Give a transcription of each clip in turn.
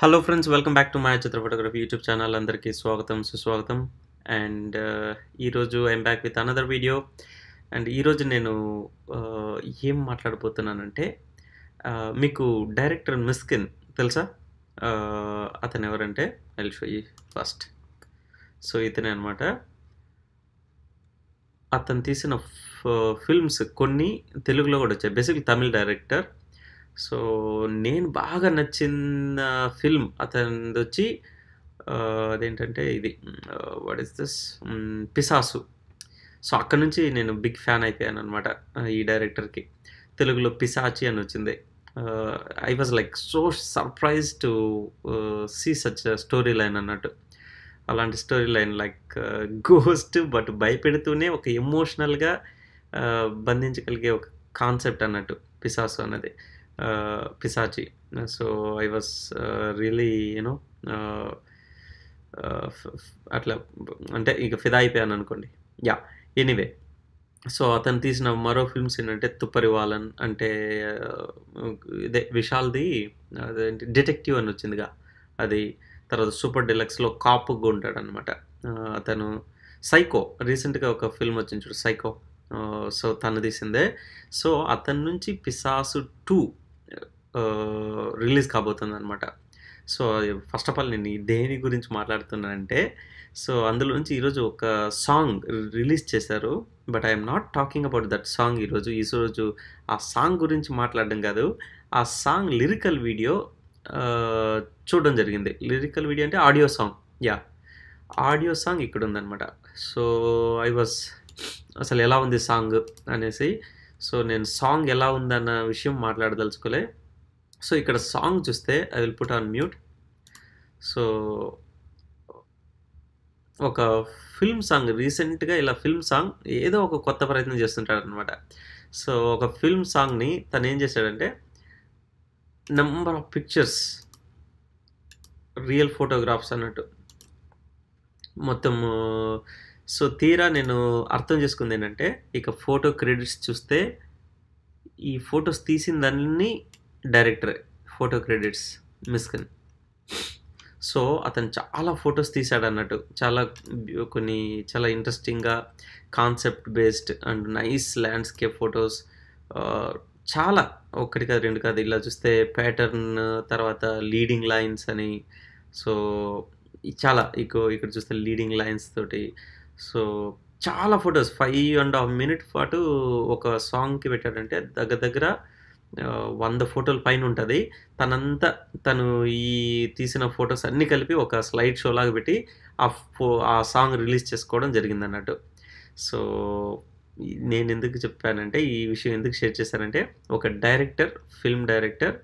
hello friends welcome back to Maya Chitra photography YouTube channel అందరికీ స్వాగతం సుస్వాగతం అండ్ ఈరోజు I'm back with another video and ఈరోజు నేను uh, ఏం మాట్లాడబోతున్నానంటే uh, మీకు డైరెక్టర్ మిస్కిన్ తెలుసా uh, అతను ఎవరంటే ఐ షో ఈ ఫస్ట్ సో ఇతనే అనమాట అతను తీసిన ఫిల్మ్స్ కొన్ని తెలుగులో కూడా వచ్చాయి బేసిక్ తమిళ్ డైరెక్టర్ సో నేను బాగా నచ్చిన ఫిల్మ్ అతనిది వచ్చి అదేంటంటే ఇది what is this Pisasu so అక్కడ నుంచి నేను బిగ్ ఫ్యాన్ అయిపోయాను అనమాట ఈ డైరెక్టర్కి తెలుగులో పిసాచి అని వచ్చింది I was like so surprise to see such story line అన్నట్టు అలాంటి story line like ghost but భయపెడుతూనే ఒక ఎమోషనల్గా బంధించగలిగే ఒక కాన్సెప్ట్ అన్నట్టు పిసాసు అన్నది పిశాచి so I was really you know అట్లా అంటే ఇక ఫిదా అయిపోయాను అనుకోండి యా ఎనీవే సో అతను తీసిన మరో ఫిల్మ్స్ ఏంటంటే తుప్పరివాలన్ అంటే uh, ఇదే విశాల్ది అదేంటి డిటెక్టివ్ అని వచ్చిందిగా అది తర్వాత సూపర్ డిలక్స్లో కాపుగా ఉంటాడనమాట uh, అతను సైకో రీసెంట్గా ఒక ఫిల్మ్ వచ్చింది చూడు సైకో సో uh, తను తీసిందే సో అతని నుంచి పిసాసు టూ రిలీజ్ కాబోతుంది అనమాట సో ఫస్ట్ ఆఫ్ ఆల్ నేను దేని గురించి మాట్లాడుతున్నానంటే సో అందులో నుంచి ఈరోజు ఒక సాంగ్ రిలీజ్ చేశారు but I'm not talking about that song ఈరోజు ఈరోజు ఆ సాంగ్ గురించి మాట్లాడడం కాదు ఆ సాంగ్ లిరికల్ వీడియో చూడడం జరిగింది లిరికల్ వీడియో అంటే audio song yeah audio song ఇక్కడ ఉందనమాట సో ఐ వాజ్ అసలు ఎలా ఉంది సాంగ్ అనేసి సో నేను సాంగ్ ఎలా ఉందన్న విషయం మాట్లాడదలుచుకోలే సో ఇక్కడ సాంగ్ చూస్తే I will put on mute so ఒక ఫిల్మ్ సాంగ్ రీసెంట్గా ఇలా ఫిల్మ్ సాంగ్ ఏదో ఒక కొత్త ప్రయత్నం చేస్తుంటాడు అనమాట సో ఒక ఫిల్మ్ సాంగ్ని తను ఏం చేశాడంటే number of pictures real photographs అన్నట్టు మొత్తము సో తీరా నేను అర్థం చేసుకుంది ఏంటంటే ఇక ఫోటో క్రెడిట్స్ చూస్తే ఈ ఫొటోస్ తీసిన దాన్ని director photo credits Mysskin so అతను చాలా ఫొటోస్ తీశాడు అన్నట్టు చాలా కొన్ని చాలా ఇంట్రెస్టింగ్గా concept based and nice landscape photos చాలా ఒకటి కాదు రెండు కాదు ఇలా చూస్తే ప్యాటర్న్ తర్వాత లీడింగ్ లైన్స్ అని సో చాలా ఇకో ఇక్కడ చూస్తే లీడింగ్ లైన్స్ తోటి సో చాలా photos five and half minute పాటు ఒక సాంగ్కి పెట్టాడంటే దగ్గర దగ్గర వంద ఫోటోలు పైన ఉంటుంది తనంతా తను ఈ తీసిన ఫొటోస్ అన్నీ కలిపి ఒక స్లైడ్ షో లాగా పెట్టి ఆ ఫో ఆ సాంగ్ రిలీజ్ చేసుకోవడం జరిగింది అన్నట్టు సో నేను ఎందుకు చెప్పానంటే ఈ విషయం ఎందుకు షేర్ చేశానంటే ఒక డైరెక్టర్ ఫిల్మ్ డైరెక్టర్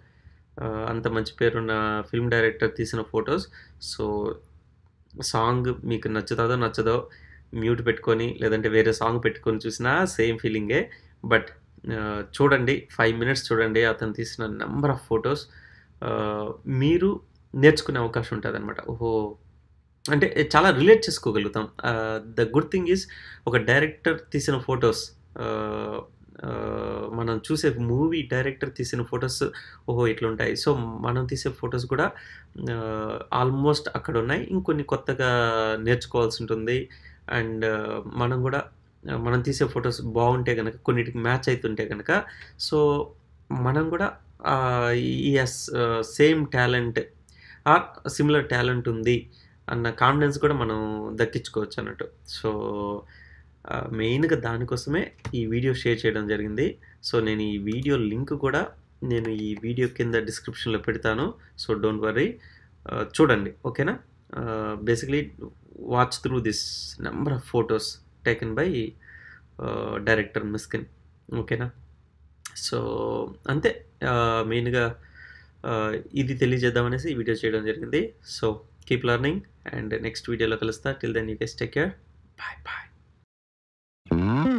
అంత మంచి పేరున్న ఫిల్మ్ డైరెక్టర్ తీసిన ఫొటోస్ సో సాంగ్ మీకు నచ్చుతుందో నచ్చదో మ్యూట్ పెట్టుకొని లేదంటే వేరే సాంగ్ పెట్టుకొని చూసినా సేమ్ ఫీలింగే బట్ చూడండి ఫైవ్ మినిట్స్ చూడండి అతను తీసిన నెంబర్ ఆఫ్ ఫొటోస్ మీరు నేర్చుకునే అవకాశం ఉంటుంది అనమాట ఓహో అంటే చాలా రిలేట్ చేసుకోగలుగుతాం ద గుడ్ థింగ్ ఈజ్ ఒక డైరెక్టర్ తీసిన ఫొటోస్ మనం చూసే మూవీ డైరెక్టర్ తీసిన ఫొటోస్ ఓహో ఇట్లుంటాయి సో మనం తీసే ఫొటోస్ కూడా ఆల్మోస్ట్ అక్కడ ఉన్నాయి ఇంకొన్ని కొత్తగా నేర్చుకోవాల్సి ఉంటుంది అండ్ మనం కూడా మనం తీసే ఫొటోస్ బాగుంటే కనుక కొన్నిటికి మ్యాచ్ అవుతుంటే కనుక సో మనం కూడా ఈ same talent or similar talent ఉంది అన్న కాన్ఫిడెన్స్ కూడా మనం దక్కించుకోవచ్చు అన్నట్టు సో మెయిన్గా దానికోసమే ఈ వీడియో షేర్ చేయడం జరిగింది సో నేను ఈ వీడియో లింక్ కూడా నేను ఈ వీడియో కింద డిస్క్రిప్షన్లో పెడతాను సో డోంట్ వరీ చూడండి ఓకేనా basically watch through this number of photos taken by director Mysskin ఓకేనా సో అంతే మెయిన్గా ఇది తెలియజేద్దామనేసి ఈ వీడియో చేయడం జరిగింది so keep learning and next వీడియోలో కలుస్తా till then you guys take care bye bye